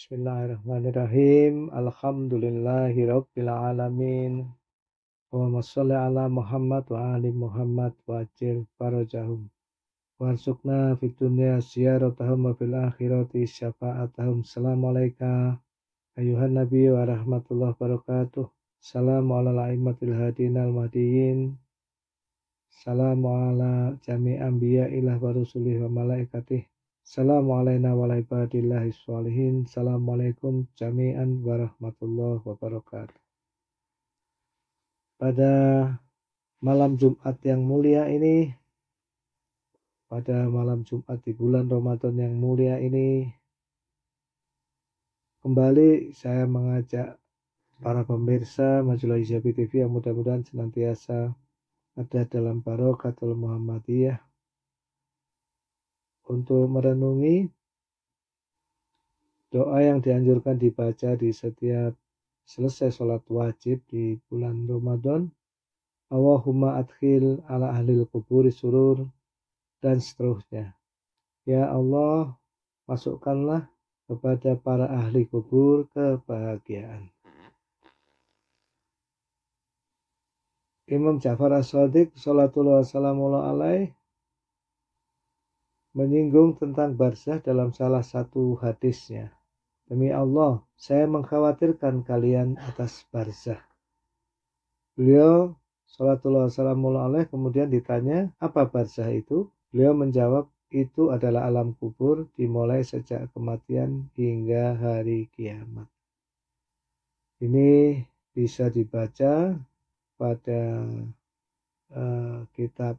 Bismillahirrahmanirrahim. alamin. Allahumma salli ala Muhammad wa ali Muhammad wa ajil farajahum. Warsukna fid dunya siyaratahum wa fil akhirati syafa'atahum. Assalamualaikum ayuhan nabi wa rahmatullah barakatuh. Salamu ala la'imatil hadin al mahdiyin. Salamu ala jami anbiya ilah wa rusulih wa malaikatih Assalamualaikum jami'an warahmatullahi wabarakatuh. Pada malam Jumat yang mulia ini, pada malam Jumat di bulan Ramadan yang mulia ini, kembali saya mengajak para pemirsa Majelis Hijabi TV yang mudah-mudahan senantiasa ada dalam barokatul Muhammadiyah untuk merenungi doa yang dianjurkan dibaca di setiap selesai sholat wajib di bulan Ramadan. Allahumma adhil ala ahlil kuburi surur dan seterusnya. Ya Allah, masukkanlah kepada para ahli kubur kebahagiaan. Imam Ja'far As-Sadiq Salatullah Salamualaihi menyinggung tentang barzah dalam salah satu hadisnya. Demi Allah, saya mengkhawatirkan kalian atas barzah. Beliau Salatullah Salamullah kemudian ditanya apa barzah itu? Beliau menjawab itu adalah alam kubur dimulai sejak kematian hingga hari kiamat. Ini bisa dibaca pada uh, kitab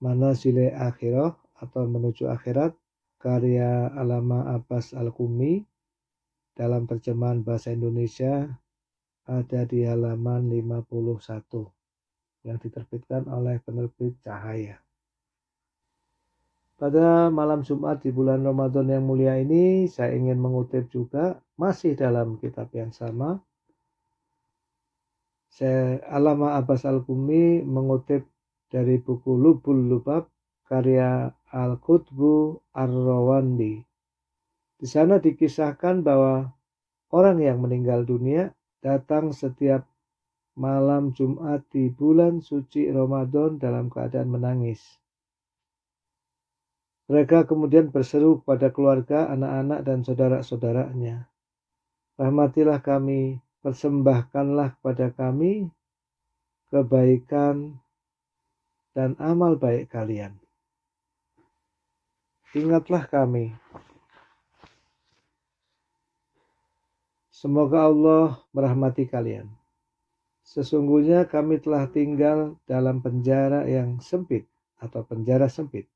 Mana sile Akhirah atau Menuju Akhirat karya Alama Abbas Al-Kumi dalam terjemahan bahasa Indonesia ada di halaman 51 yang diterbitkan oleh penerbit Cahaya. Pada malam Jumat di bulan Ramadan yang mulia ini, saya ingin mengutip juga masih dalam kitab yang sama. Saya Alama Abbas Al-Kumi mengutip dari buku Lubul Lubab karya Al-Qutbu Ar-Rawandi. Di sana dikisahkan bahwa orang yang meninggal dunia datang setiap malam Jumat di bulan suci Ramadan dalam keadaan menangis. Mereka kemudian berseru kepada keluarga, anak-anak, dan saudara-saudaranya. Rahmatilah kami, persembahkanlah kepada kami kebaikan dan amal baik kalian. Ingatlah kami. Semoga Allah merahmati kalian. Sesungguhnya kami telah tinggal dalam penjara yang sempit atau penjara sempit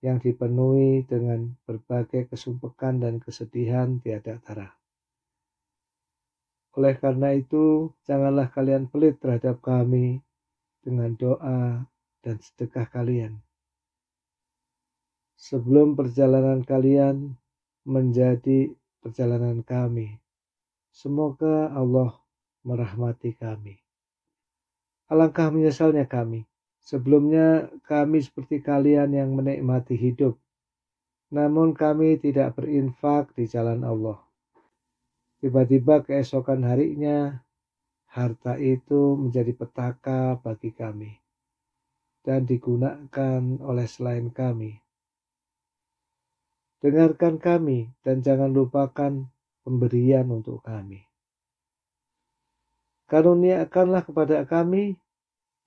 yang dipenuhi dengan berbagai kesumpekan dan kesedihan tiada tara. Oleh karena itu, janganlah kalian pelit terhadap kami dengan doa, dan sedekah kalian. Sebelum perjalanan kalian menjadi perjalanan kami, semoga Allah merahmati kami. Alangkah menyesalnya kami. Sebelumnya kami seperti kalian yang menikmati hidup. Namun kami tidak berinfak di jalan Allah. Tiba-tiba keesokan harinya harta itu menjadi petaka bagi kami dan digunakan oleh selain kami. Dengarkan kami dan jangan lupakan pemberian untuk kami. Karuniakanlah kepada kami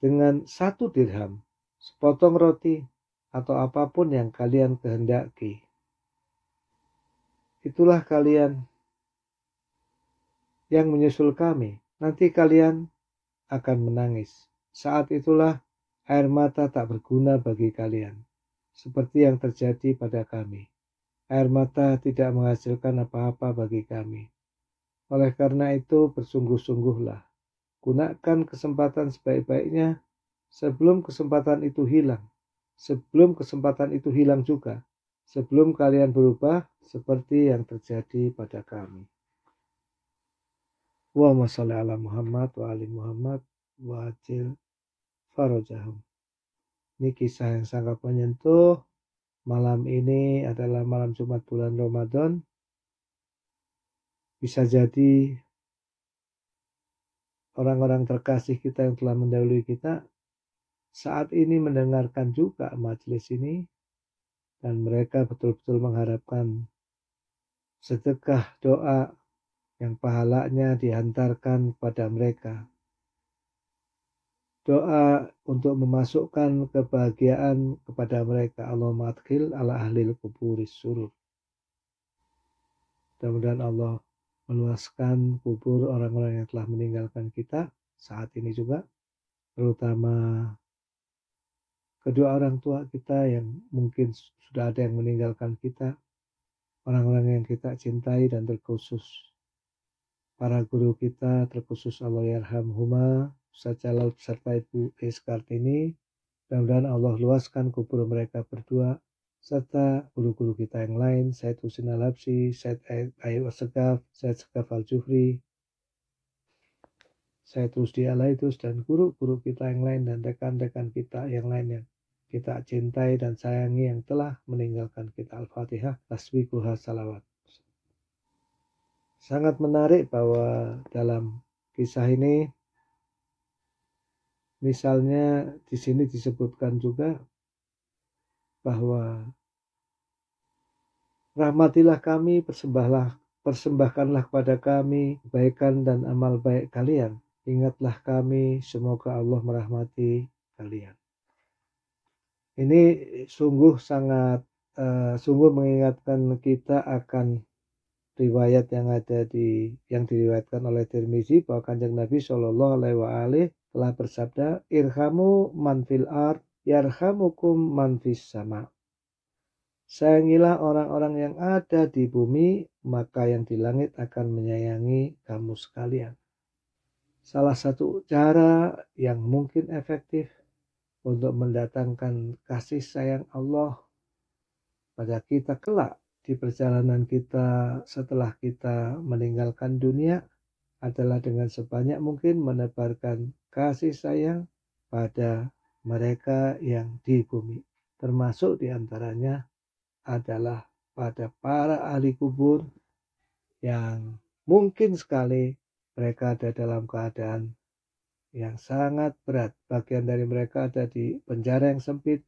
dengan satu dirham, sepotong roti, atau apapun yang kalian kehendaki. Itulah kalian yang menyusul kami. Nanti kalian akan menangis. Saat itulah Air mata tak berguna bagi kalian, seperti yang terjadi pada kami. Air mata tidak menghasilkan apa-apa bagi kami. Oleh karena itu, bersungguh-sungguhlah. Gunakan kesempatan sebaik-baiknya sebelum kesempatan itu hilang. Sebelum kesempatan itu hilang juga. Sebelum kalian berubah seperti yang terjadi pada kami. Wa salli ala Muhammad wa ali Muhammad wa ajil farajahum. Ini kisah yang sangat menyentuh. Malam ini adalah malam Jumat bulan Ramadan. Bisa jadi orang-orang terkasih kita yang telah mendahului kita saat ini mendengarkan juga majelis ini dan mereka betul-betul mengharapkan sedekah doa yang pahalanya dihantarkan kepada mereka doa untuk memasukkan kebahagiaan kepada mereka. Allah matkil ala ahlil kuburis surur. Mudah-mudahan Allah meluaskan kubur orang-orang yang telah meninggalkan kita saat ini juga. Terutama kedua orang tua kita yang mungkin sudah ada yang meninggalkan kita. Orang-orang yang kita cintai dan terkhusus para guru kita terkhusus Allah Yarham Huma, saja Laut serta Ibu Es Kartini. Mudah-mudahan Allah luaskan kubur mereka berdua serta guru-guru kita yang lain, Said Husin Alapsi, Said Ayu Segaf, Said Sekaf al Jufri, Said Rusdi Alaitus, dan guru-guru kita yang lain dan rekan-rekan kita yang lain yang kita cintai dan sayangi yang telah meninggalkan kita. Al-Fatihah, Tasbikuha Salawat. Sangat menarik bahwa dalam kisah ini Misalnya di sini disebutkan juga bahwa rahmatilah kami, persembahlah persembahkanlah kepada kami kebaikan dan amal baik kalian. Ingatlah kami, semoga Allah merahmati kalian. Ini sungguh sangat uh, sungguh mengingatkan kita akan riwayat yang ada di yang diriwayatkan oleh Tirmizi bahwa Kanjeng Nabi Shallallahu alaihi telah bersabda, Irhamu manfil ar, ard, yarhamukum manfis sama. Sayangilah orang-orang yang ada di bumi, maka yang di langit akan menyayangi kamu sekalian. Salah satu cara yang mungkin efektif untuk mendatangkan kasih sayang Allah pada kita kelak di perjalanan kita setelah kita meninggalkan dunia adalah dengan sebanyak mungkin menebarkan kasih sayang pada mereka yang di bumi. Termasuk diantaranya adalah pada para ahli kubur yang mungkin sekali mereka ada dalam keadaan yang sangat berat. Bagian dari mereka ada di penjara yang sempit,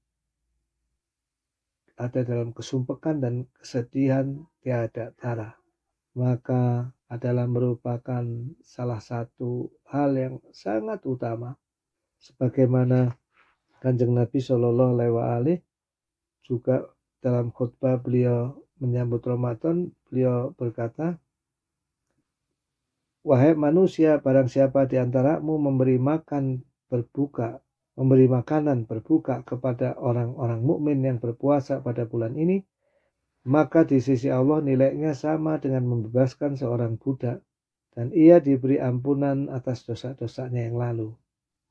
ada dalam kesumpekan dan kesedihan tiada tara. Maka adalah merupakan salah satu hal yang sangat utama sebagaimana Kanjeng Nabi Shallallahu alaihi juga dalam khutbah beliau menyambut Ramadan beliau berkata Wahai manusia barang siapa di antaramu memberi makan berbuka memberi makanan berbuka kepada orang-orang mukmin yang berpuasa pada bulan ini maka di sisi Allah nilainya sama dengan membebaskan seorang budak dan ia diberi ampunan atas dosa-dosanya yang lalu.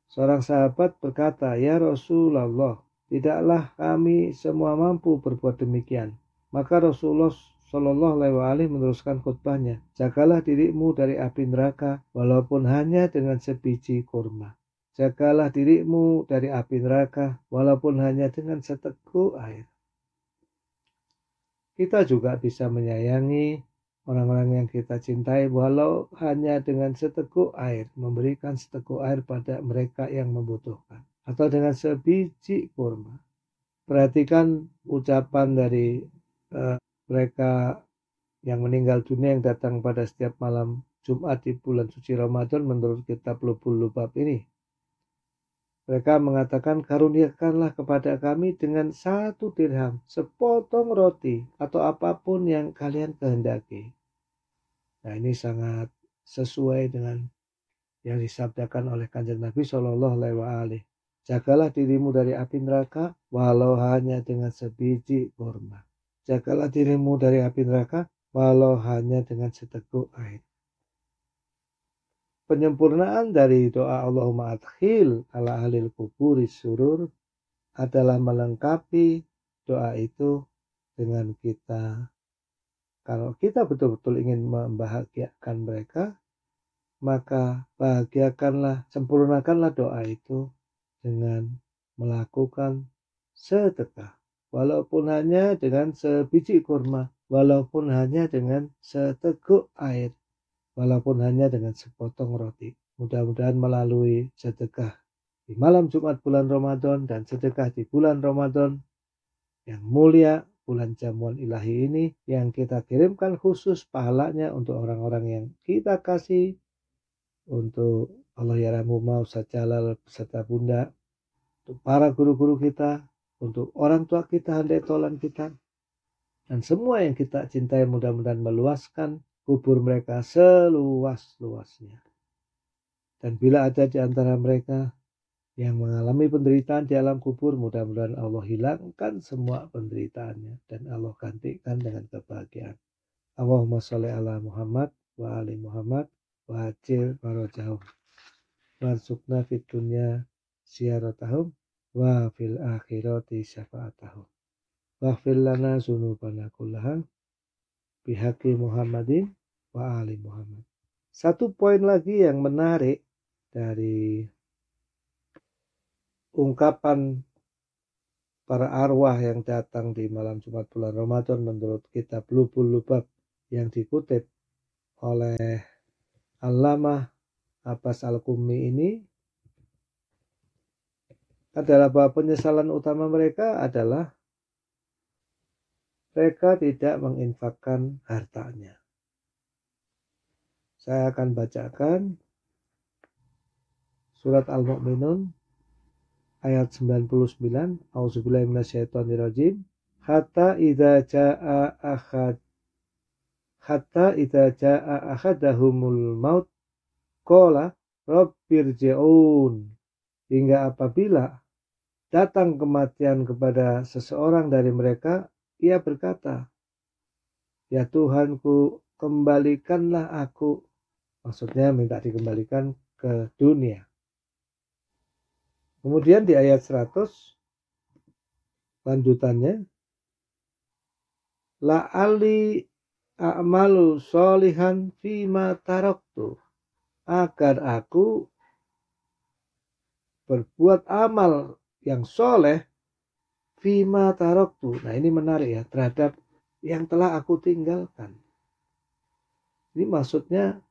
Seorang sahabat berkata, "Ya Rasulullah, tidaklah kami semua mampu berbuat demikian." Maka Rasulullah Shallallahu Alaihi meneruskan khutbahnya, "Jagalah dirimu dari api neraka, walaupun hanya dengan sebiji kurma. Jagalah dirimu dari api neraka, walaupun hanya dengan seteguk air." kita juga bisa menyayangi orang-orang yang kita cintai walau hanya dengan seteguk air, memberikan seteguk air pada mereka yang membutuhkan atau dengan sebiji kurma. Perhatikan ucapan dari uh, mereka yang meninggal dunia yang datang pada setiap malam Jumat di bulan suci Ramadan menurut kitab Lubul Lubab ini. Mereka mengatakan karuniakanlah kepada kami dengan satu dirham, sepotong roti, atau apapun yang kalian kehendaki. Nah ini sangat sesuai dengan yang disabdakan oleh kanjeng Nabi Shallallahu Alaihi Jagalah dirimu dari api neraka walau hanya dengan sebiji kurma. Jagalah dirimu dari api neraka walau hanya dengan seteguk air. Penyempurnaan dari doa Allahumma adkhil ala ahlil kuburi surur adalah melengkapi doa itu dengan kita. Kalau kita betul-betul ingin membahagiakan mereka, maka bahagiakanlah, sempurnakanlah doa itu dengan melakukan sedekah. Walaupun hanya dengan sebiji kurma, walaupun hanya dengan seteguk air, walaupun hanya dengan sepotong roti. Mudah-mudahan melalui sedekah di malam Jumat bulan Ramadan dan sedekah di bulan Ramadan yang mulia bulan jamuan ilahi ini yang kita kirimkan khusus pahalanya untuk orang-orang yang kita kasih untuk Allah Yarhamumah Mau Sajalal beserta Bunda untuk para guru-guru kita untuk orang tua kita handai tolan kita dan semua yang kita cintai mudah-mudahan meluaskan kubur mereka seluas-luasnya. Dan bila ada di antara mereka yang mengalami penderitaan di alam kubur, mudah-mudahan Allah hilangkan semua penderitaannya dan Allah gantikan dengan kebahagiaan. Allahumma sholli ala Muhammad wa ali Muhammad wa ajil marojahum. Warsukna fid dunya siaratahum wa fil akhirati syafaatahum. Waghfir lana zunubana kullaha bihaqi Muhammadin wa ali Muhammad. Satu poin lagi yang menarik dari ungkapan para arwah yang datang di malam Jumat bulan Ramadan menurut kitab Lubul Lubab yang dikutip oleh Allamah Abbas Al-Kummi ini adalah bahwa penyesalan utama mereka adalah mereka tidak menginfakkan hartanya. Saya akan bacakan surat Al-Mu'minun ayat 99 Auzubillahi minasyaitonirrajim hatta idza jaa ahad hatta idza jaa ahadahumul maut qala rabbirji'un hingga apabila datang kematian kepada seseorang dari mereka ia berkata ya Tuhanku kembalikanlah aku Maksudnya minta dikembalikan ke dunia. Kemudian di ayat 100 lanjutannya ali a'malu solihan fima taroktu agar aku berbuat amal yang soleh fima taroktu. Nah ini menarik ya terhadap yang telah aku tinggalkan. Ini maksudnya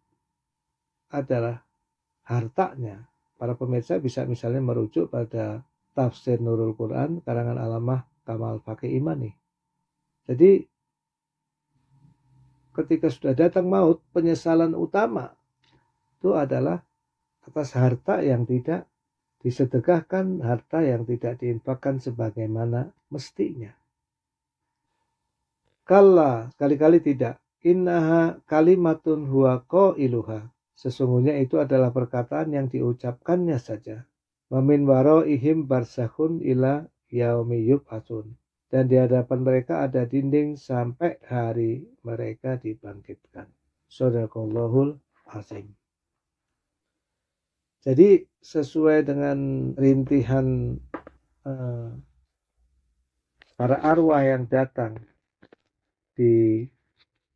adalah hartanya. Para pemirsa bisa misalnya merujuk pada Tafsir Nurul Quran karangan Alamah Kamal Fakih Imani. Jadi ketika sudah datang maut, penyesalan utama itu adalah atas harta yang tidak disedekahkan, harta yang tidak diinfakkan sebagaimana mestinya. Kalla, sekali-kali tidak. Innaha kalimatun huwa ko iluha Sesungguhnya itu adalah perkataan yang diucapkannya saja. Mamin waro ihim barzakun ila yaumi yub'atsun. Dan di hadapan mereka ada dinding sampai hari mereka dibangkitkan. Sadaqallahul azim. Jadi sesuai dengan rintihan eh, para arwah yang datang di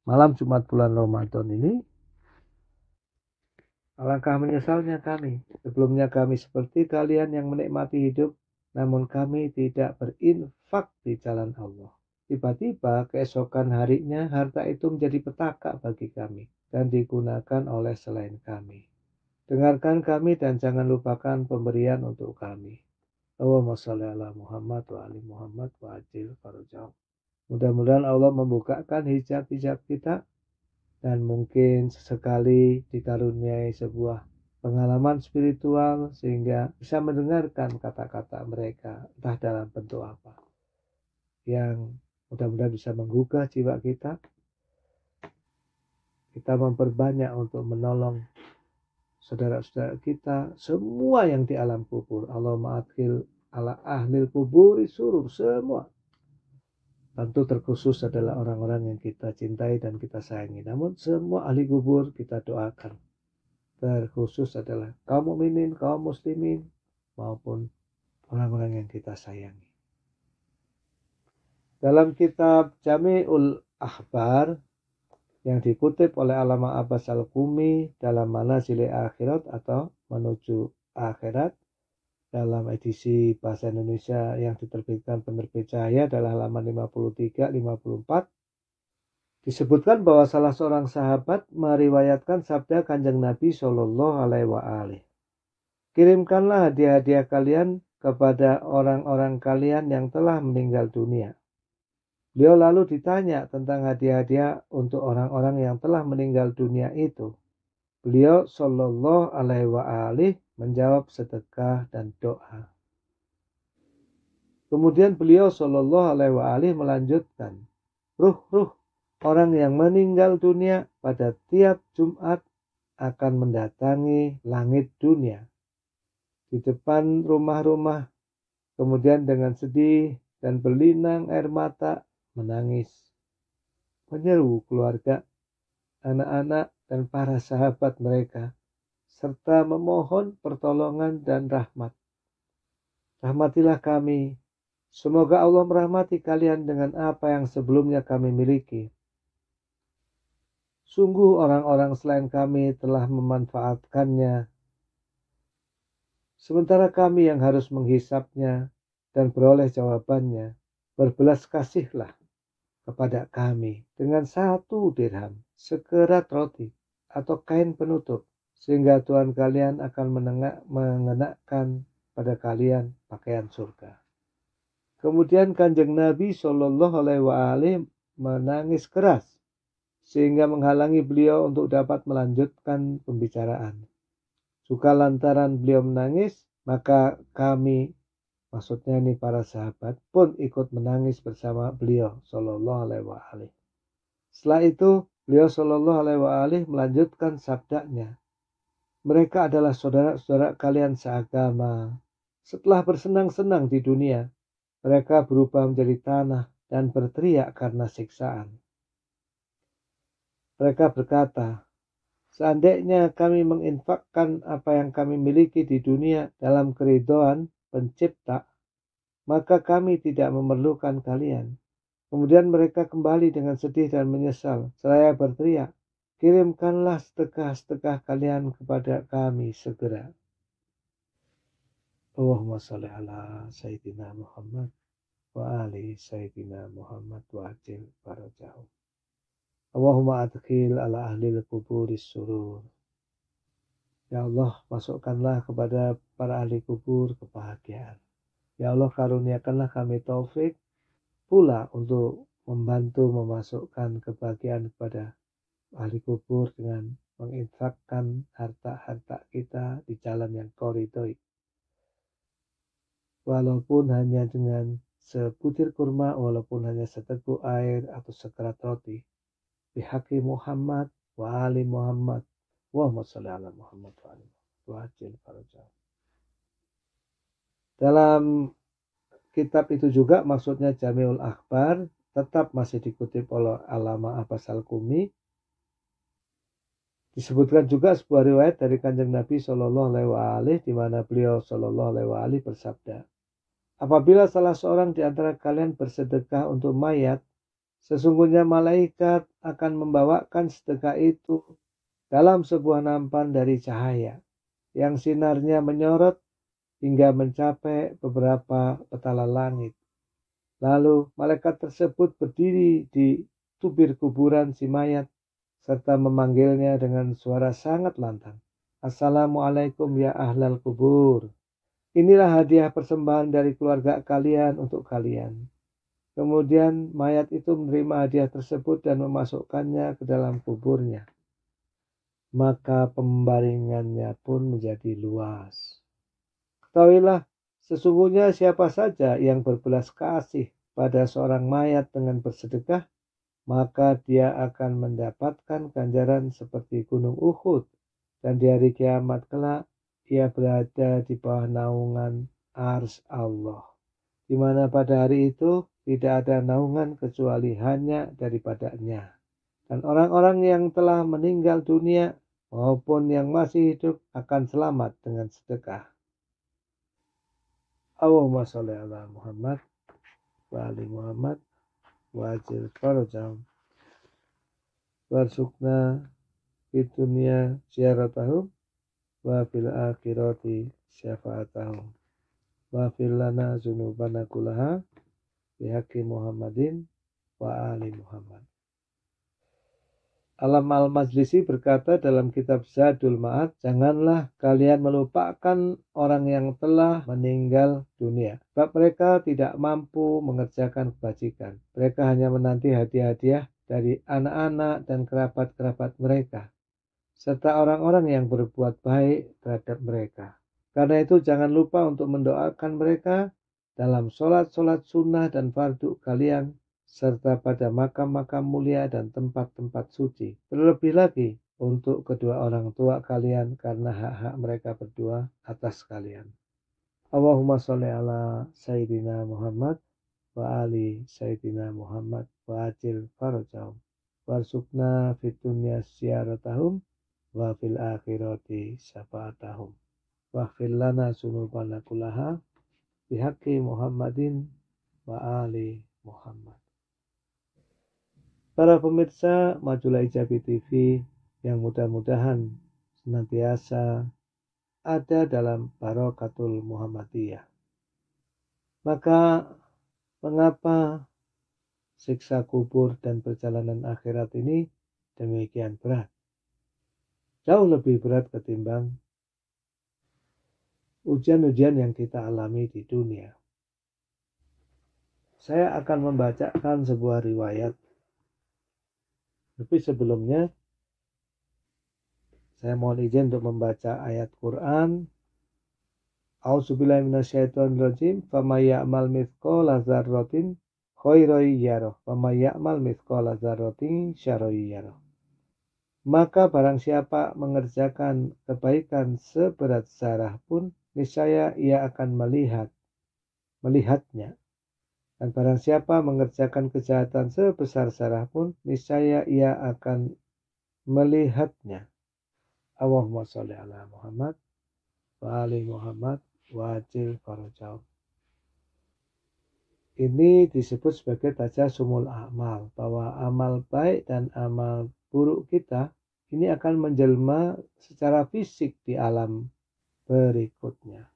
malam Jumat bulan Ramadan ini Alangkah menyesalnya kami, sebelumnya kami seperti kalian yang menikmati hidup, namun kami tidak berinfak di jalan Allah. Tiba-tiba keesokan harinya harta itu menjadi petaka bagi kami dan digunakan oleh selain kami. Dengarkan kami dan jangan lupakan pemberian untuk kami. Allahumma sholli ala Muhammad wa ali Muhammad wa ajil Mudah-mudahan Allah membukakan hijab-hijab kita dan mungkin sesekali dikaruniai sebuah pengalaman spiritual sehingga bisa mendengarkan kata-kata mereka entah dalam bentuk apa yang mudah-mudahan bisa menggugah jiwa kita kita memperbanyak untuk menolong saudara-saudara kita semua yang di alam kubur Allah ma'adhil ala ahlil kubur suruh semua Tentu terkhusus adalah orang-orang yang kita cintai dan kita sayangi. Namun semua ahli kubur kita doakan. Terkhusus adalah kaum mukminin, kaum muslimin maupun orang-orang yang kita sayangi. Dalam kitab Jami'ul Ahbar yang dikutip oleh alama Abbas al Kumi dalam Manazil Akhirat atau Menuju Akhirat dalam edisi Bahasa Indonesia yang diterbitkan penerbit Cahaya adalah halaman 53 54 disebutkan bahwa salah seorang sahabat meriwayatkan sabda Kanjeng Nabi Shallallahu alaihi wa Kirimkanlah hadiah-hadiah kalian kepada orang-orang kalian yang telah meninggal dunia. Beliau lalu ditanya tentang hadiah-hadiah untuk orang-orang yang telah meninggal dunia itu. Beliau Shallallahu alaihi wa menjawab sedekah dan doa. Kemudian beliau Shallallahu Alaihi melanjutkan, ruh-ruh orang yang meninggal dunia pada tiap Jumat akan mendatangi langit dunia di depan rumah-rumah, kemudian dengan sedih dan berlinang air mata menangis, penyeru keluarga, anak-anak, dan para sahabat mereka serta memohon pertolongan dan rahmat. Rahmatilah kami. Semoga Allah merahmati kalian dengan apa yang sebelumnya kami miliki. Sungguh orang-orang selain kami telah memanfaatkannya. Sementara kami yang harus menghisapnya dan beroleh jawabannya, berbelas kasihlah kepada kami dengan satu dirham, sekerat roti, atau kain penutup sehingga Tuhan kalian akan menengak, mengenakan pada kalian pakaian surga. Kemudian kanjeng Nabi Shallallahu Alaihi Wasallam menangis keras sehingga menghalangi beliau untuk dapat melanjutkan pembicaraan. Suka lantaran beliau menangis, maka kami, maksudnya ini para sahabat, pun ikut menangis bersama beliau Shallallahu Alaihi Wasallam. Setelah itu beliau Shallallahu Alaihi Wasallam melanjutkan sabdanya mereka adalah saudara-saudara kalian seagama. Setelah bersenang-senang di dunia, mereka berubah menjadi tanah dan berteriak karena siksaan. Mereka berkata, Seandainya kami menginfakkan apa yang kami miliki di dunia dalam keridoan pencipta, maka kami tidak memerlukan kalian. Kemudian mereka kembali dengan sedih dan menyesal, seraya berteriak, kirimkanlah setekah-setekah kalian kepada kami segera. Allahumma salli ala Sayyidina Muhammad wa ali Sayyidina Muhammad wa ajil barajahu. Allahumma adkhil ala ahli kuburis surur. Ya Allah, masukkanlah kepada para ahli kubur kebahagiaan. Ya Allah, karuniakanlah kami taufik pula untuk membantu memasukkan kebahagiaan kepada ahli kubur dengan menginfakkan harta-harta kita di jalan yang koridoi. Walaupun hanya dengan sebutir kurma, walaupun hanya seteguk air atau sekerat roti. Bihaki Muhammad wa Muhammad. Wa ala Muhammad wa ali Muhammad. Dalam kitab itu juga maksudnya Jamiul Akbar tetap masih dikutip oleh Alama Abbas Al-Kumi Disebutkan juga sebuah riwayat dari Kanjeng Nabi Shallallahu Alaihi Wasallam di mana beliau Shallallahu Alaihi Wasallam bersabda, apabila salah seorang di antara kalian bersedekah untuk mayat, sesungguhnya malaikat akan membawakan sedekah itu dalam sebuah nampan dari cahaya yang sinarnya menyorot hingga mencapai beberapa petala langit. Lalu malaikat tersebut berdiri di tubir kuburan si mayat serta memanggilnya dengan suara sangat lantang. Assalamualaikum ya ahlal kubur. Inilah hadiah persembahan dari keluarga kalian untuk kalian. Kemudian mayat itu menerima hadiah tersebut dan memasukkannya ke dalam kuburnya. Maka pembaringannya pun menjadi luas. Ketahuilah, sesungguhnya siapa saja yang berbelas kasih pada seorang mayat dengan bersedekah, maka dia akan mendapatkan ganjaran seperti gunung Uhud dan di hari kiamat kelak ia berada di bawah naungan ars Allah di mana pada hari itu tidak ada naungan kecuali hanya daripadanya dan orang-orang yang telah meninggal dunia maupun yang masih hidup akan selamat dengan sedekah Allahumma sholli ala Muhammad wa ali Muhammad wajil farajahum warsukna fitunya siaratahu wa fil akhirati syafaatahu wa fil lana zunubana kulaha bihaqi Muhammadin wa ali Muhammad Alam Al-Majlisi berkata dalam kitab Zadul Ma'ad, janganlah kalian melupakan orang yang telah meninggal dunia. Sebab mereka tidak mampu mengerjakan kebajikan. Mereka hanya menanti hadiah-hadiah dari anak-anak dan kerabat-kerabat mereka. Serta orang-orang yang berbuat baik terhadap mereka. Karena itu jangan lupa untuk mendoakan mereka dalam sholat-sholat sunnah dan fardu kalian serta pada makam-makam mulia dan tempat-tempat suci. Terlebih lagi untuk kedua orang tua kalian karena hak-hak mereka berdua atas kalian. Allahumma sholli ala Sayyidina Muhammad wa ali Sayyidina Muhammad wa ajil farajahum sukna fitunya siyaratahum wa fil akhirati syafaatahum wa lana sunubana kulaha bihaqi Muhammadin wa ali Muhammad Para pemirsa Majulah Ijabi TV yang mudah-mudahan senantiasa ada dalam barokatul Muhammadiyah. Maka mengapa siksa kubur dan perjalanan akhirat ini demikian berat. Jauh lebih berat ketimbang ujian-ujian yang kita alami di dunia. Saya akan membacakan sebuah riwayat tapi sebelumnya saya mohon izin untuk membaca ayat Quran. A'udzubillahi minasyaitonirrajim. Fama ya'mal mithqala dzarratin khairan yarah. Fama ya'mal mithqala dzarratin syarran yarah. Maka barang siapa mengerjakan kebaikan seberat zarah pun niscaya ia akan melihat melihatnya dan barang siapa mengerjakan kejahatan sebesar zarah pun, niscaya ia akan melihatnya. Allahumma sholli ala Muhammad wa ali Muhammad wa ajil farajau. Ini disebut sebagai sumul amal, bahwa amal baik dan amal buruk kita ini akan menjelma secara fisik di alam berikutnya.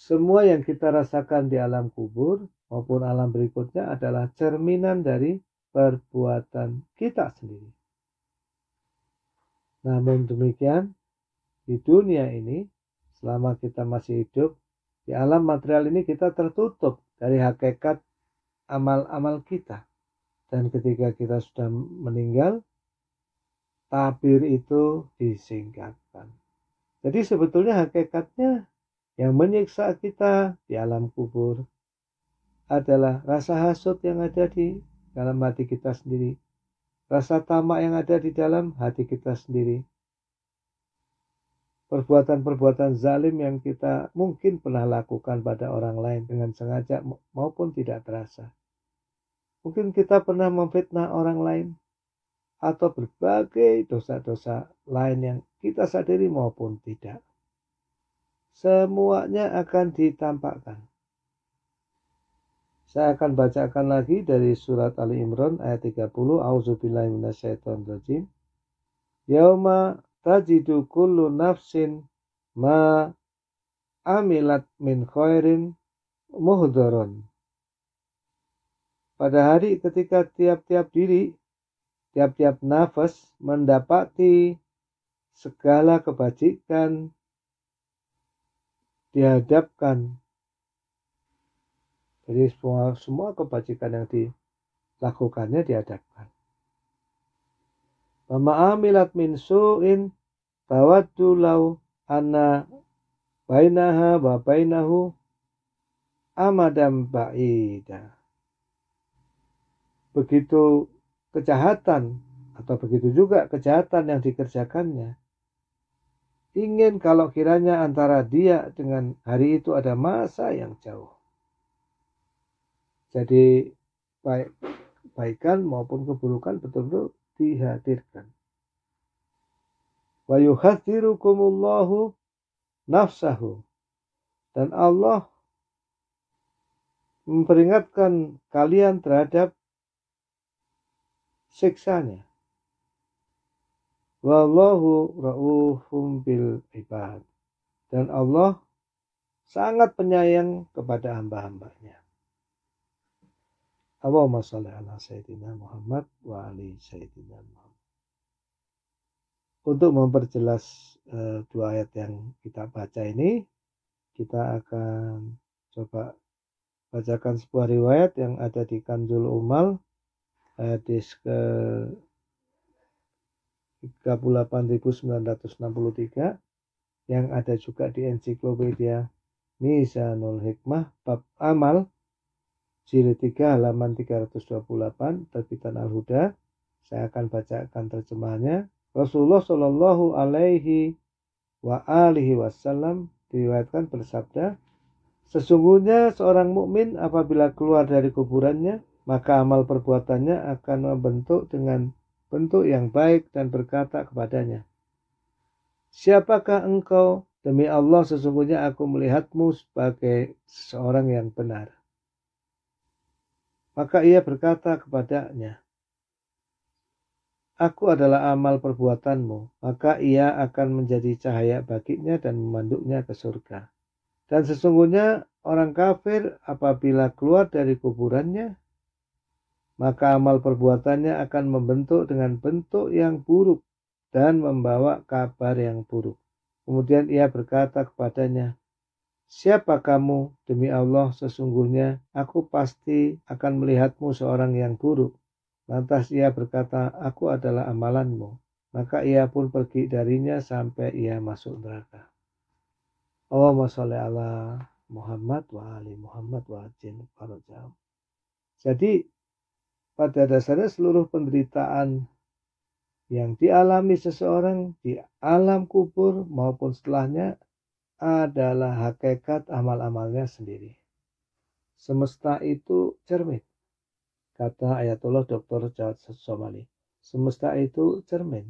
Semua yang kita rasakan di alam kubur maupun alam berikutnya adalah cerminan dari perbuatan kita sendiri. Namun demikian, di dunia ini, selama kita masih hidup, di alam material ini kita tertutup dari hakikat amal-amal kita. Dan ketika kita sudah meninggal, tabir itu disingkatkan. Jadi sebetulnya hakikatnya yang menyiksa kita di alam kubur adalah rasa hasut yang ada di dalam hati kita sendiri, rasa tamak yang ada di dalam hati kita sendiri, perbuatan-perbuatan zalim yang kita mungkin pernah lakukan pada orang lain dengan sengaja maupun tidak terasa. Mungkin kita pernah memfitnah orang lain atau berbagai dosa-dosa lain yang kita sadari maupun tidak semuanya akan ditampakkan. Saya akan bacakan lagi dari surat Ali Imran ayat 30. Auzubillahi rajim. Yauma tajidu kullu nafsin ma amilat min khairin muhdaron. Pada hari ketika tiap-tiap diri, tiap-tiap nafas mendapati segala kebajikan dihadapkan. Jadi semua, semua kebajikan yang dilakukannya dihadapkan. Mama amilat min su'in tawaddu law anna bainaha wa bainahu amadam ba'ida. Begitu kejahatan atau begitu juga kejahatan yang dikerjakannya Ingin kalau kiranya antara dia dengan hari itu ada masa yang jauh. Jadi baik kebaikan maupun keburukan betul-betul dihadirkan. Wa yuhadzirukumullahu nafsahu. Dan Allah memperingatkan kalian terhadap siksanya. Wallahu ra'ufum bil ibad. Dan Allah sangat penyayang kepada hamba-hambanya. Allahumma salli ala Sayyidina Muhammad wa ali Sayyidina Muhammad. Untuk memperjelas eh, dua ayat yang kita baca ini, kita akan coba bacakan sebuah riwayat yang ada di Kanjul Umal hadis ke 38963 yang ada juga di ensiklopedia Mizanul Hikmah bab amal jilid 3 halaman 328 terbitan Al-Huda. Saya akan bacakan terjemahnya Rasulullah Shallallahu alaihi wa alihi wasallam diriwayatkan bersabda, Sesungguhnya seorang mukmin apabila keluar dari kuburannya, maka amal perbuatannya akan membentuk dengan bentuk yang baik dan berkata kepadanya, Siapakah engkau? Demi Allah sesungguhnya aku melihatmu sebagai seorang yang benar. Maka ia berkata kepadanya, Aku adalah amal perbuatanmu, maka ia akan menjadi cahaya baginya dan memanduknya ke surga. Dan sesungguhnya orang kafir apabila keluar dari kuburannya, maka amal perbuatannya akan membentuk dengan bentuk yang buruk dan membawa kabar yang buruk. Kemudian ia berkata kepadanya, Siapa kamu? Demi Allah, sesungguhnya aku pasti akan melihatmu seorang yang buruk. Lantas ia berkata, Aku adalah amalanmu. Maka ia pun pergi darinya sampai ia masuk neraka. Allahumma sholli ala Muhammad wa ali Muhammad wa Jadi pada dasarnya seluruh penderitaan yang dialami seseorang di alam kubur maupun setelahnya adalah hakikat amal-amalnya sendiri. Semesta itu cermin, kata Ayatullah Dr. Jawad Somali. Semesta itu cermin.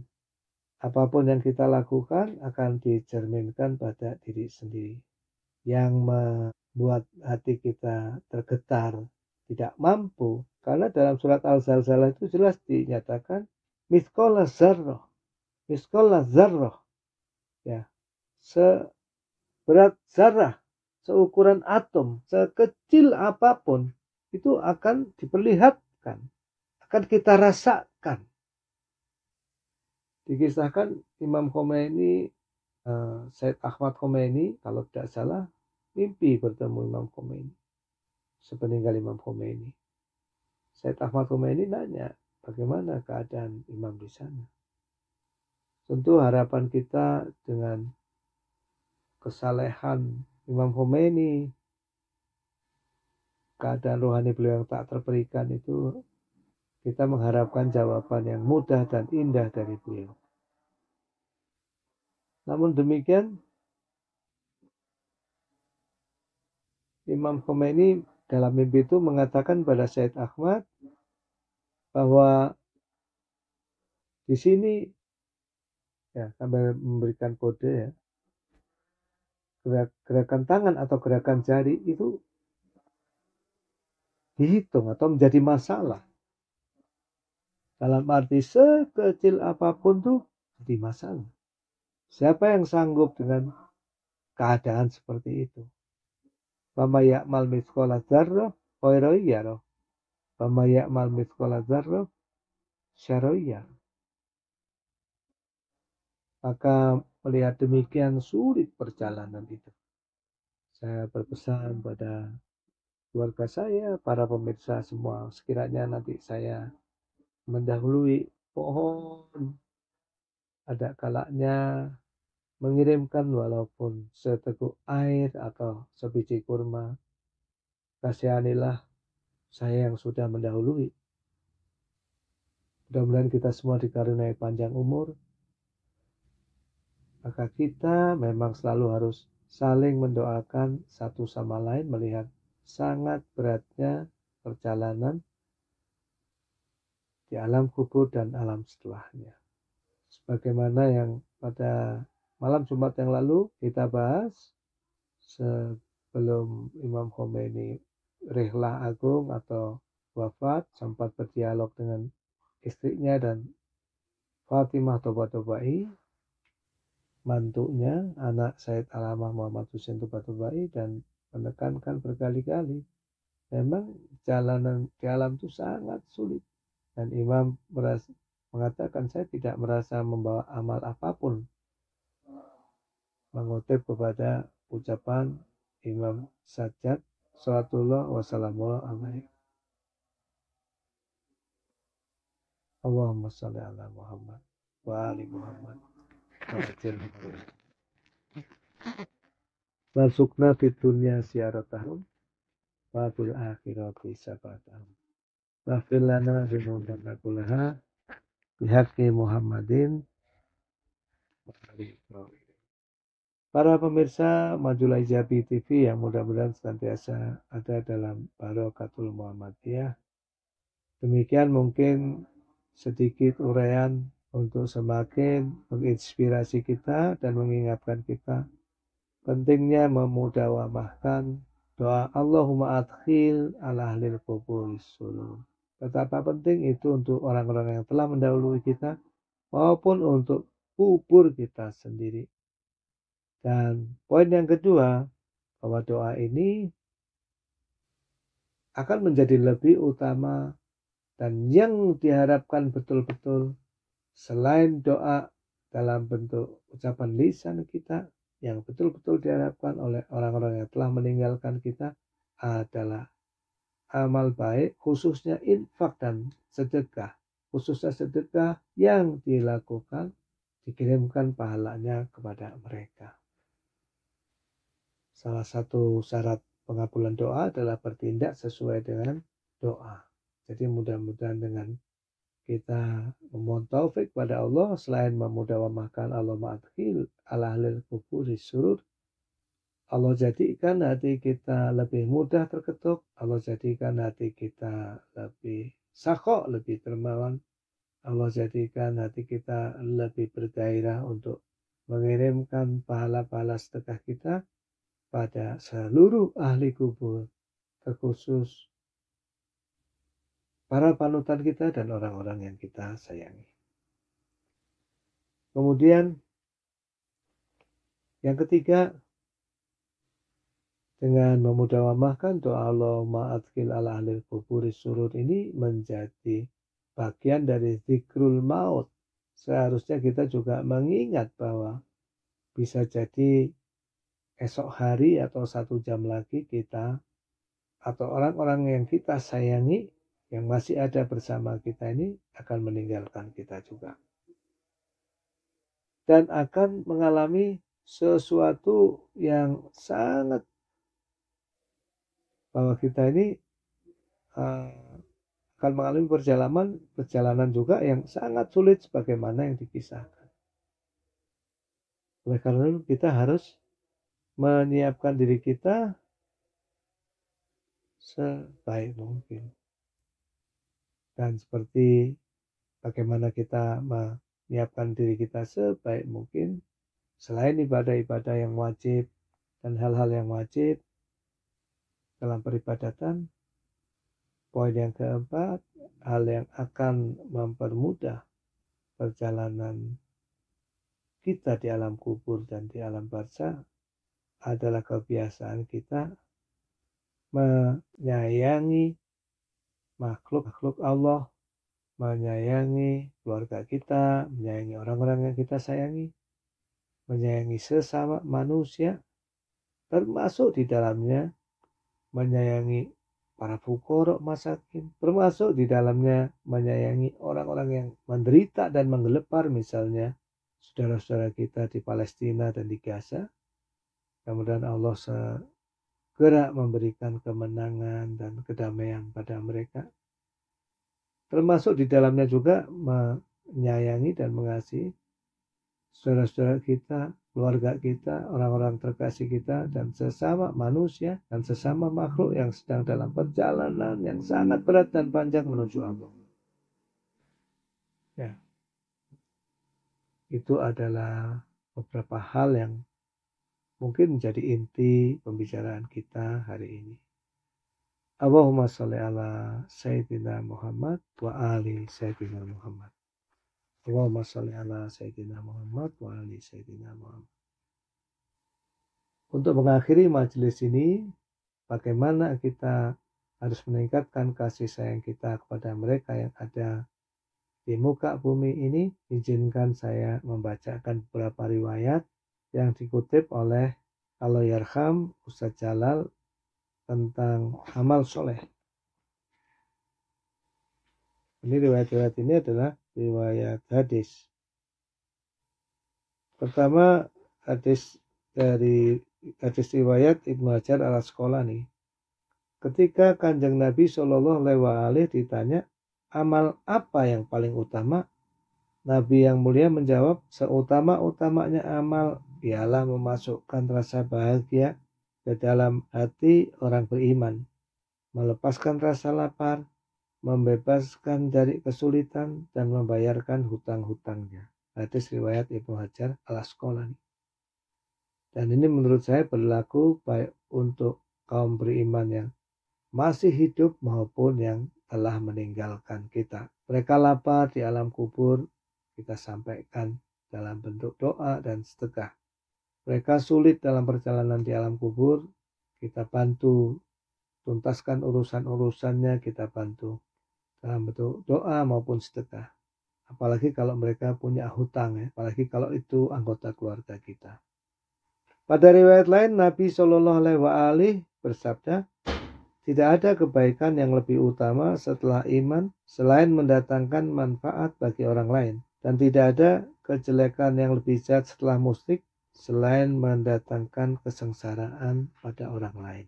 Apapun yang kita lakukan akan dicerminkan pada diri sendiri. Yang membuat hati kita tergetar, tidak mampu, karena dalam surat Al-Zalzalah itu jelas dinyatakan miskola zarroh. Miskola zarroh. Ya. Seberat zarah, seukuran atom, sekecil apapun, itu akan diperlihatkan. Akan kita rasakan. Dikisahkan Imam Khomeini, eh, Said Ahmad Khomeini, kalau tidak salah, mimpi bertemu Imam Khomeini. Sepeninggal Imam Khomeini Said Ahmad Khomeini nanya, bagaimana keadaan imam di sana? Tentu harapan kita dengan kesalehan Imam Khomeini, keadaan rohani beliau yang tak terperikan itu, kita mengharapkan jawaban yang mudah dan indah dari beliau. Namun demikian, Imam Khomeini dalam mimpi itu mengatakan pada Said Ahmad, bahwa di sini ya sambil memberikan kode ya gerakan tangan atau gerakan jari itu dihitung atau menjadi masalah dalam arti sekecil apapun tuh jadi masalah siapa yang sanggup dengan keadaan seperti itu Mama yakmal miskola zarrah khairu yaro Pemayak malmit sekolah dzarrah syariyah. Maka melihat demikian sulit perjalanan itu. Saya berpesan pada keluarga saya, para pemirsa semua, sekiranya nanti saya mendahului pohon, ada kalaknya mengirimkan walaupun seteguk air atau sebiji kurma. Kasihanilah saya yang sudah mendahului. Mudah-mudahan kita semua dikaruniai panjang umur. Maka kita memang selalu harus saling mendoakan satu sama lain melihat sangat beratnya perjalanan di alam kubur dan alam setelahnya. Sebagaimana yang pada malam Jumat yang lalu kita bahas sebelum Imam Khomeini rehlah agung atau wafat sempat berdialog dengan istrinya dan Fatimah Toba-Tobai, mantunya anak Said Alamah Muhammad Hussein toba dan menekankan berkali-kali. Memang jalanan di alam itu sangat sulit. Dan Imam merasa, mengatakan saya tidak merasa membawa amal apapun. Mengutip kepada ucapan Imam Sajjad Salatullah wassalamu Amin. Allahumma salli ala Muhammad wa ali Muhammad. Masukna fitunya siaratahum wa fil akhirati sabatahum. Wafir lana zunubana kulaha bihaqqi Muhammadin wa alihi Para pemirsa Majulai Jati TV yang mudah-mudahan senantiasa ada dalam Barokatul Muhammadiyah. Demikian mungkin sedikit uraian untuk semakin menginspirasi kita dan mengingatkan kita pentingnya memudawamahkan doa Allahumma adkhil ala ahlil kubur Betapa penting itu untuk orang-orang yang telah mendahului kita maupun untuk kubur kita sendiri. Dan poin yang kedua, bahwa doa ini akan menjadi lebih utama dan yang diharapkan betul-betul selain doa dalam bentuk ucapan lisan kita yang betul-betul diharapkan oleh orang-orang yang telah meninggalkan kita adalah amal baik khususnya infak dan sedekah khususnya sedekah yang dilakukan dikirimkan pahalanya kepada mereka. Salah satu syarat pengabulan doa adalah bertindak sesuai dengan doa. Jadi mudah-mudahan dengan kita memohon taufik kepada Allah selain memudawamahkan Allah ma'adkhil ala halil kuburi surur Allah jadikan hati kita lebih mudah terketuk Allah jadikan hati kita lebih sakok lebih dermawan Allah jadikan hati kita lebih bergairah untuk mengirimkan pahala-pahala sedekah kita pada seluruh ahli kubur, terkhusus para panutan kita dan orang-orang yang kita sayangi. Kemudian yang ketiga dengan memudawamahkan doa Allah ma'adkil ala ahli kuburi surut ini menjadi bagian dari zikrul maut. Seharusnya kita juga mengingat bahwa bisa jadi esok hari atau satu jam lagi kita atau orang-orang yang kita sayangi yang masih ada bersama kita ini akan meninggalkan kita juga. Dan akan mengalami sesuatu yang sangat bahwa kita ini uh, akan mengalami perjalanan perjalanan juga yang sangat sulit sebagaimana yang dikisahkan. Oleh karena itu kita harus menyiapkan diri kita sebaik mungkin. Dan seperti bagaimana kita menyiapkan diri kita sebaik mungkin, selain ibadah-ibadah yang wajib dan hal-hal yang wajib dalam peribadatan, poin yang keempat, hal yang akan mempermudah perjalanan kita di alam kubur dan di alam barzah adalah kebiasaan kita menyayangi makhluk-makhluk Allah, menyayangi keluarga kita, menyayangi orang-orang yang kita sayangi, menyayangi sesama manusia, termasuk di dalamnya menyayangi para fukorok masakin, termasuk di dalamnya menyayangi orang-orang yang menderita dan menggelepar misalnya saudara-saudara kita di Palestina dan di Gaza, Kemudian Allah segera memberikan kemenangan dan kedamaian pada mereka. Termasuk di dalamnya juga menyayangi dan mengasihi saudara-saudara kita, keluarga kita, orang-orang terkasih kita, dan sesama manusia, dan sesama makhluk yang sedang dalam perjalanan yang sangat berat dan panjang menuju Allah. Ya. Itu adalah beberapa hal yang mungkin menjadi inti pembicaraan kita hari ini. Allahumma salli ala Sayyidina Muhammad wa ali Sayyidina Muhammad. Allahumma salli ala Sayyidina Muhammad wa ali Sayyidina Muhammad. Untuk mengakhiri majelis ini, bagaimana kita harus meningkatkan kasih sayang kita kepada mereka yang ada di muka bumi ini, izinkan saya membacakan beberapa riwayat yang dikutip oleh kalau Yarham Ustadz Jalal tentang amal soleh. Ini riwayat-riwayat ini adalah riwayat hadis. Pertama hadis dari hadis riwayat Ibnu Hajar al nih. Ketika Kanjeng Nabi Shallallahu Alaihi ditanya amal apa yang paling utama, Nabi yang mulia menjawab seutama utamanya amal ialah memasukkan rasa bahagia ke dalam hati orang beriman, melepaskan rasa lapar, membebaskan dari kesulitan, dan membayarkan hutang-hutangnya. Hadis riwayat Ibnu Hajar al-Asqalani. Dan ini menurut saya berlaku baik untuk kaum beriman yang masih hidup maupun yang telah meninggalkan kita. Mereka lapar di alam kubur, kita sampaikan dalam bentuk doa dan sedekah mereka sulit dalam perjalanan di alam kubur, kita bantu tuntaskan urusan-urusannya, kita bantu dalam bentuk doa maupun sedekah. Apalagi kalau mereka punya hutang, ya. apalagi kalau itu anggota keluarga kita. Pada riwayat lain, Nabi Shallallahu Alaihi Wasallam bersabda, tidak ada kebaikan yang lebih utama setelah iman selain mendatangkan manfaat bagi orang lain, dan tidak ada kejelekan yang lebih jahat setelah musyrik selain mendatangkan kesengsaraan pada orang lain.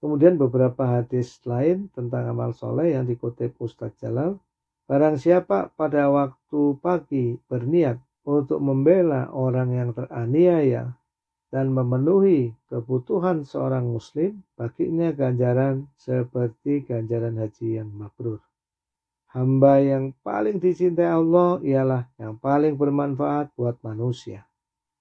Kemudian beberapa hadis lain tentang amal soleh yang dikutip Ustadz Jalal. Barang siapa pada waktu pagi berniat untuk membela orang yang teraniaya dan memenuhi kebutuhan seorang muslim, baginya ganjaran seperti ganjaran haji yang mabrur. Hamba yang paling dicintai Allah ialah yang paling bermanfaat buat manusia.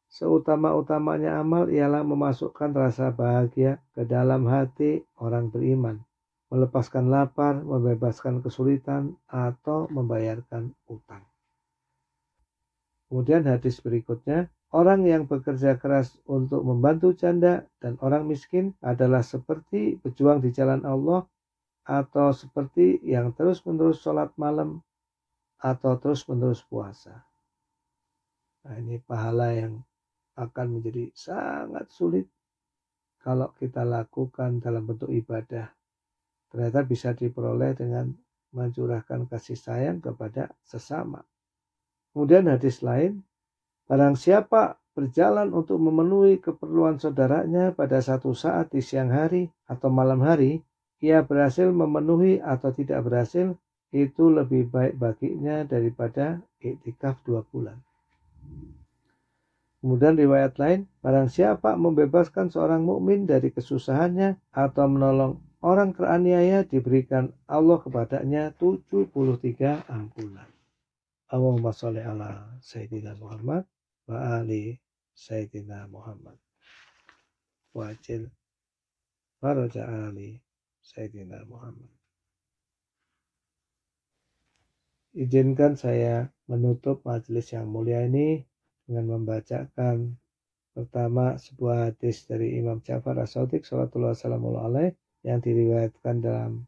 Seutama-utamanya amal ialah memasukkan rasa bahagia ke dalam hati orang beriman, melepaskan lapar, membebaskan kesulitan, atau membayarkan utang. Kemudian hadis berikutnya, orang yang bekerja keras untuk membantu janda dan orang miskin adalah seperti pejuang di jalan Allah atau seperti yang terus-menerus sholat malam atau terus-menerus puasa. Nah, ini pahala yang akan menjadi sangat sulit kalau kita lakukan dalam bentuk ibadah. Ternyata bisa diperoleh dengan mencurahkan kasih sayang kepada sesama. Kemudian hadis lain, barang siapa berjalan untuk memenuhi keperluan saudaranya pada satu saat di siang hari atau malam hari, ia berhasil memenuhi atau tidak berhasil, itu lebih baik baginya daripada iktikaf dua bulan. Kemudian riwayat lain, barang siapa membebaskan seorang mukmin dari kesusahannya atau menolong orang teraniaya diberikan Allah kepadanya 73 ampunan. Allahumma sholli ala Sayyidina Muhammad wa ali Sayyidina Muhammad. Wajil waraja ali Sayyidina Muhammad. Izinkan saya menutup majelis yang mulia ini dengan membacakan pertama sebuah hadis dari Imam Ja'far As-Sadiq alaih yang diriwayatkan dalam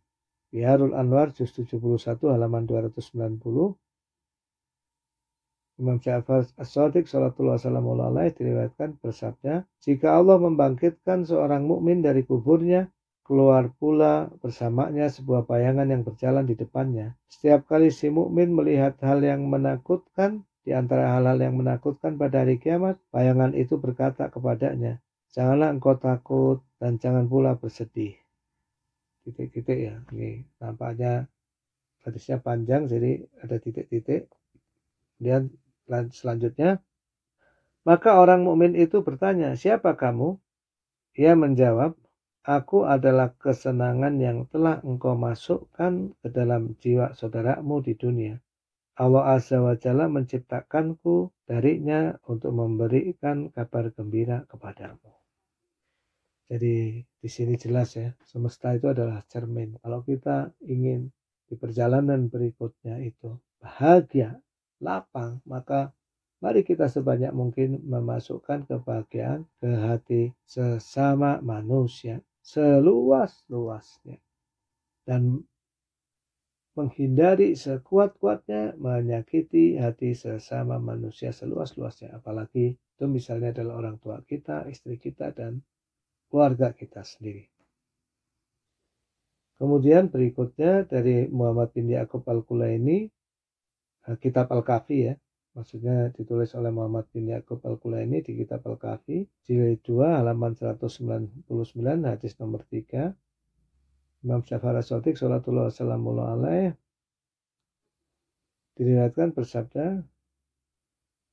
Biharul Anwar juz 71 halaman 290 Imam Ja'far As-Sadiq salatullah alaih diriwayatkan bersabda, jika Allah membangkitkan seorang mukmin dari kuburnya, Keluar pula bersamanya sebuah bayangan yang berjalan di depannya. Setiap kali si mukmin melihat hal yang menakutkan, di antara hal-hal yang menakutkan pada hari kiamat, bayangan itu berkata kepadanya, "Janganlah engkau takut dan jangan pula bersedih." Titik-titik ya. Ini nampaknya hadisnya panjang jadi ada titik-titik. Kemudian selanjutnya, maka orang mukmin itu bertanya, "Siapa kamu?" Ia menjawab, Aku adalah kesenangan yang telah engkau masukkan ke dalam jiwa saudaramu di dunia. Allah Azza wa Jalla menciptakanku darinya untuk memberikan kabar gembira kepadamu. Jadi di sini jelas ya, semesta itu adalah cermin. Kalau kita ingin di perjalanan berikutnya itu bahagia, lapang, maka mari kita sebanyak mungkin memasukkan kebahagiaan ke hati sesama manusia seluas-luasnya dan menghindari sekuat-kuatnya menyakiti hati sesama manusia seluas-luasnya apalagi itu misalnya adalah orang tua kita, istri kita dan keluarga kita sendiri. Kemudian berikutnya dari Muhammad bin Yakub Al-Kulaini eh, kitab Al-Kafi ya maksudnya ditulis oleh Muhammad bin Yakub Al-Kulaini di kitab Al-Kafi jilid 2 halaman 199 hadis nomor 3 Imam Syafara Sotik Salatullah Wassalamu Alaih diriwayatkan bersabda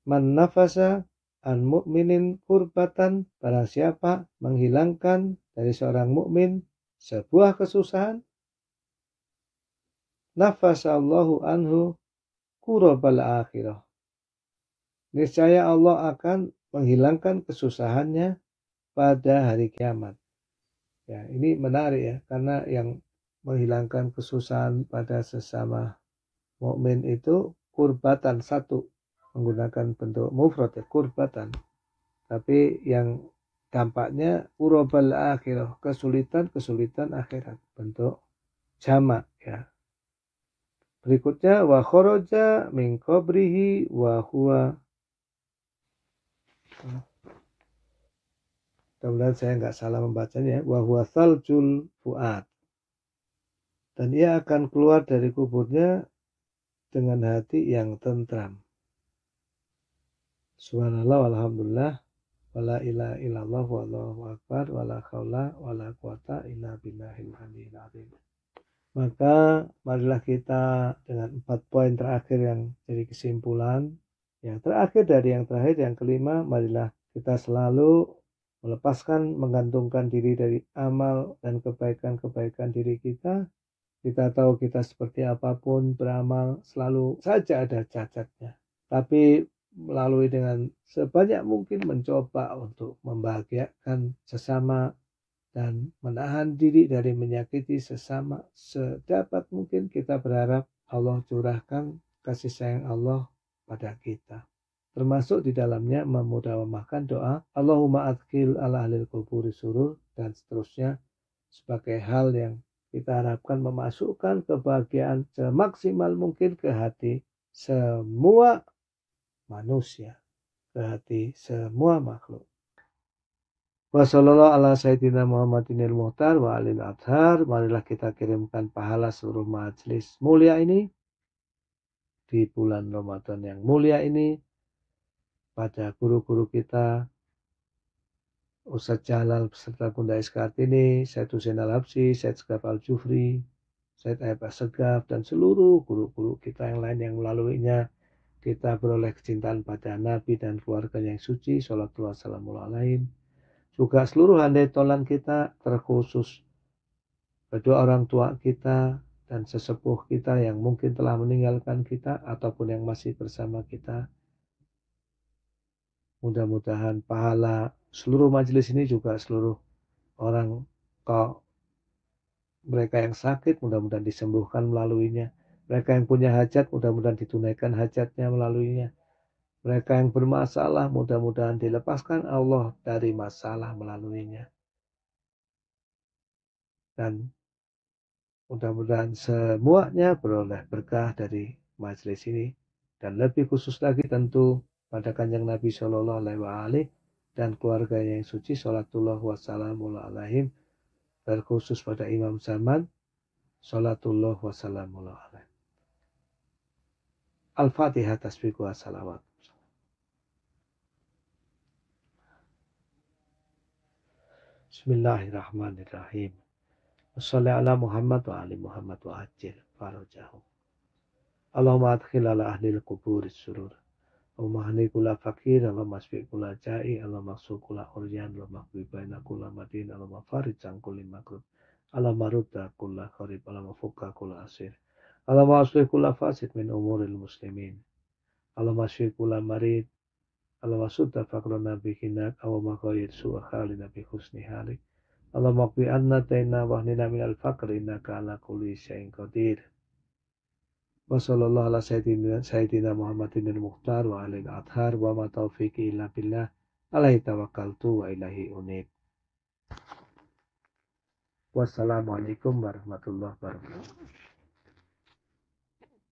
Man nafasa an mukminin kurbatan barang siapa menghilangkan dari seorang mukmin sebuah kesusahan nafasa Allahu anhu kurobal akhirah Niscaya Allah akan menghilangkan kesusahannya pada hari kiamat. Ya, ini menarik ya, karena yang menghilangkan kesusahan pada sesama mukmin itu kurbatan satu menggunakan bentuk mufrad ya, kurbatan. Tapi yang dampaknya urobal akhirah, kesulitan-kesulitan akhirat bentuk jamak ya. Berikutnya wa mengkobrihi wahua Kemudian saya nggak salah membacanya wahwa ya. saljul fuad dan ia akan keluar dari kuburnya dengan hati yang tentram subhanallah walhamdulillah wala ila ilallah wallahu akbar wala khawla wala kuwata illa binahil aliyil azim maka marilah kita dengan empat poin terakhir yang jadi kesimpulan yang terakhir dari yang terakhir, yang kelima, marilah kita selalu melepaskan, menggantungkan diri dari amal dan kebaikan-kebaikan diri kita. Kita tahu kita seperti apapun beramal, selalu saja ada cacatnya. Tapi melalui dengan sebanyak mungkin mencoba untuk membahagiakan sesama dan menahan diri dari menyakiti sesama sedapat mungkin kita berharap Allah curahkan kasih sayang Allah pada kita. Termasuk di dalamnya memudawamahkan doa Allahumma adkil ala ahlil kuburi surur dan seterusnya sebagai hal yang kita harapkan memasukkan kebahagiaan semaksimal mungkin ke hati semua manusia, ke hati semua makhluk. Wassalamualaikum warahmatullahi wabarakatuh Muhtar wa adhar. Marilah kita kirimkan pahala seluruh majelis mulia ini di bulan Ramadan yang mulia ini pada guru-guru kita Ustadz Jalal beserta Bunda ini Syed Hussein Al-Habsi, Syed Segaf Al-Jufri, Syed Ayub Segaf, dan seluruh guru-guru kita yang lain yang melaluinya kita beroleh kecintaan pada Nabi dan keluarga yang suci, sholatullah salamu Juga seluruh handai tolan kita, terkhusus kedua orang tua kita, dan sesepuh kita yang mungkin telah meninggalkan kita ataupun yang masih bersama kita. Mudah-mudahan pahala seluruh majelis ini juga seluruh orang kau mereka yang sakit mudah-mudahan disembuhkan melaluinya. Mereka yang punya hajat mudah-mudahan ditunaikan hajatnya melaluinya. Mereka yang bermasalah mudah-mudahan dilepaskan Allah dari masalah melaluinya. Dan Mudah-mudahan semuanya beroleh berkah dari majelis ini dan lebih khusus lagi tentu pada kanjeng Nabi Shallallahu Alaihi Wasallam dan keluarganya yang suci salatullah wassalamu alaihim terkhusus pada Imam Zaman salatullah wassalamu alaihim Al-Fatihah tasbihku salawat Bismillahirrahmanirrahim Salli ala Muhammad wa ali Muhammad wa ajil farajahum. Allahumma adkhil ala ahli al-qubur surur. Allahumma ahli kula fakir, Allahumma asfi kula jai, Allahumma aksu kula uryan, Allahumma baina kula madin, Allahumma farijang kuli makrub. Allahumma rudda kula kharib, Allahumma fuka kula asir. Allahumma aslih kula fasid min umuril muslimin. Allahumma asfi kula marid, Allahumma sudda fakrona bihinak, Allahumma ghayir su'a khalina bihusni halik. Allah qbi anna tayna wahnina minal faqr inna ka'ala kuli syain qadir. Wa sallallahu ala sayyidina, sayyidina Muhammadin al-Mukhtar wa alil adhar wa ma taufiqi illa billah alaihi tawakkaltu wa ilahi unib. Wassalamualaikum warahmatullahi wabarakatuh.